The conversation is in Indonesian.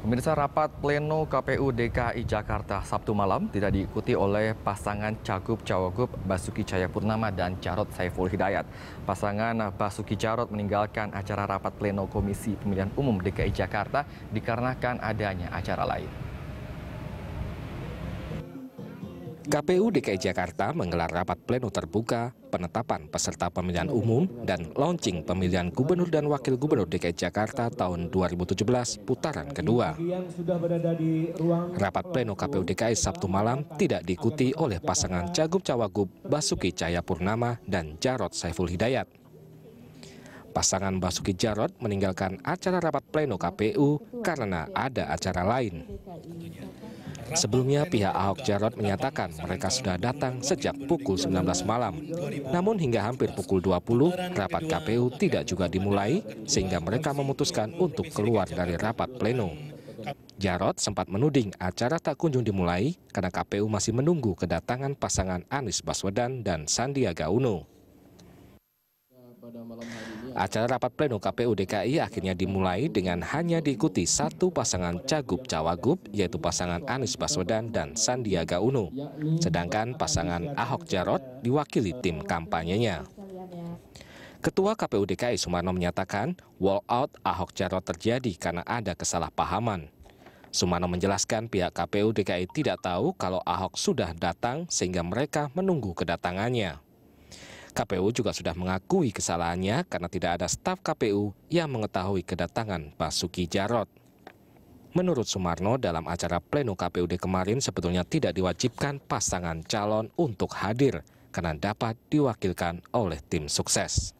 Pemirsa rapat pleno KPU DKI Jakarta Sabtu malam tidak diikuti oleh pasangan Cagup Cawagup Basuki Cayapurnama dan Jarod Saiful Hidayat. Pasangan Basuki Jarot meninggalkan acara rapat pleno Komisi Pemilihan Umum DKI Jakarta dikarenakan adanya acara lain. KPU DKI Jakarta menggelar rapat pleno terbuka penetapan peserta pemilihan umum dan launching pemilihan gubernur dan wakil gubernur DKI Jakarta tahun 2017 putaran kedua. Rapat pleno KPU DKI Sabtu malam tidak diikuti oleh pasangan Cagup Cawagup Basuki Cahayapurnama dan Jarod Saiful Hidayat. Pasangan Basuki Jarot meninggalkan acara rapat pleno KPU karena ada acara lain. Sebelumnya pihak Ahok Jarot menyatakan mereka sudah datang sejak pukul 19 malam. Namun hingga hampir pukul 20, rapat KPU tidak juga dimulai sehingga mereka memutuskan untuk keluar dari rapat pleno. Jarot sempat menuding acara tak kunjung dimulai karena KPU masih menunggu kedatangan pasangan Anies Baswedan dan Sandiaga Uno. Acara rapat pleno KPU DKI akhirnya dimulai dengan hanya diikuti satu pasangan cagup-cawagup yaitu pasangan Anies Baswedan dan Sandiaga Uno. Sedangkan pasangan Ahok Jarot diwakili tim kampanyenya. Ketua KPU DKI Sumarno menyatakan wall out Ahok Jarot terjadi karena ada kesalahpahaman. Sumarno menjelaskan pihak KPU DKI tidak tahu kalau Ahok sudah datang sehingga mereka menunggu kedatangannya. KPU juga sudah mengakui kesalahannya karena tidak ada staf KPU yang mengetahui kedatangan Basuki Jarot. Menurut Sumarno, dalam acara pleno KPUD kemarin sebetulnya tidak diwajibkan pasangan calon untuk hadir karena dapat diwakilkan oleh tim sukses.